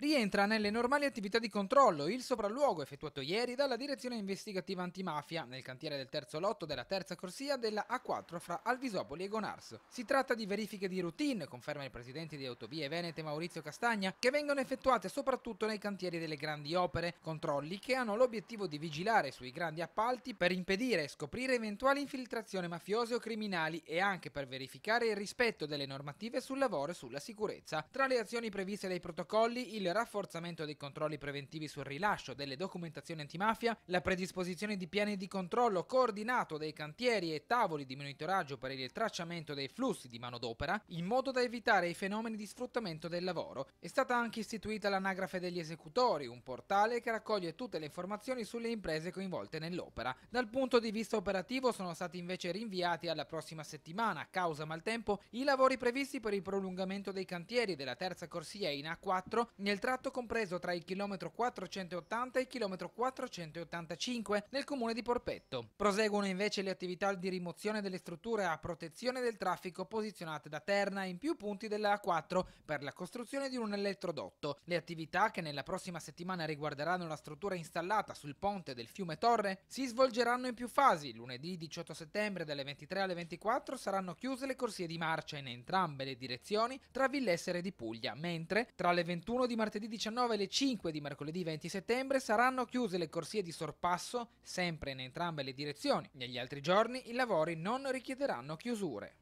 rientra nelle normali attività di controllo il sopralluogo effettuato ieri dalla Direzione Investigativa Antimafia nel cantiere del terzo lotto della terza corsia della A4 fra Alvisopoli e Gonarso. Si tratta di verifiche di routine, conferma il presidente di Autovie Venete Maurizio Castagna, che vengono effettuate soprattutto nei cantieri delle grandi opere, controlli che hanno l'obiettivo di vigilare sui grandi appalti per impedire e scoprire eventuali infiltrazioni mafiose o criminali e anche per verificare il rispetto delle normative sul lavoro e sulla sicurezza. Tra le azioni previste dai protocolli, il il rafforzamento dei controlli preventivi sul rilascio delle documentazioni antimafia, la predisposizione di piani di controllo coordinato dei cantieri e tavoli di monitoraggio per il tracciamento dei flussi di manodopera, in modo da evitare i fenomeni di sfruttamento del lavoro. È stata anche istituita l'anagrafe degli esecutori, un portale che raccoglie tutte le informazioni sulle imprese coinvolte nell'opera. Dal punto di vista operativo sono stati invece rinviati alla prossima settimana, a causa maltempo, i lavori previsti per il prolungamento dei cantieri della terza corsia in A4 nel tratto compreso tra il chilometro 480 e il chilometro 485 nel comune di Porpetto. Proseguono invece le attività di rimozione delle strutture a protezione del traffico posizionate da Terna in più punti della A4 per la costruzione di un elettrodotto. Le attività che nella prossima settimana riguarderanno la struttura installata sul ponte del fiume Torre si svolgeranno in più fasi. Lunedì 18 settembre dalle 23 alle 24 saranno chiuse le corsie di marcia in entrambe le direzioni tra Villessere di Puglia, mentre tra le 21 di martedì 19 e le 5 di mercoledì 20 settembre saranno chiuse le corsie di sorpasso, sempre in entrambe le direzioni. Negli altri giorni i lavori non richiederanno chiusure.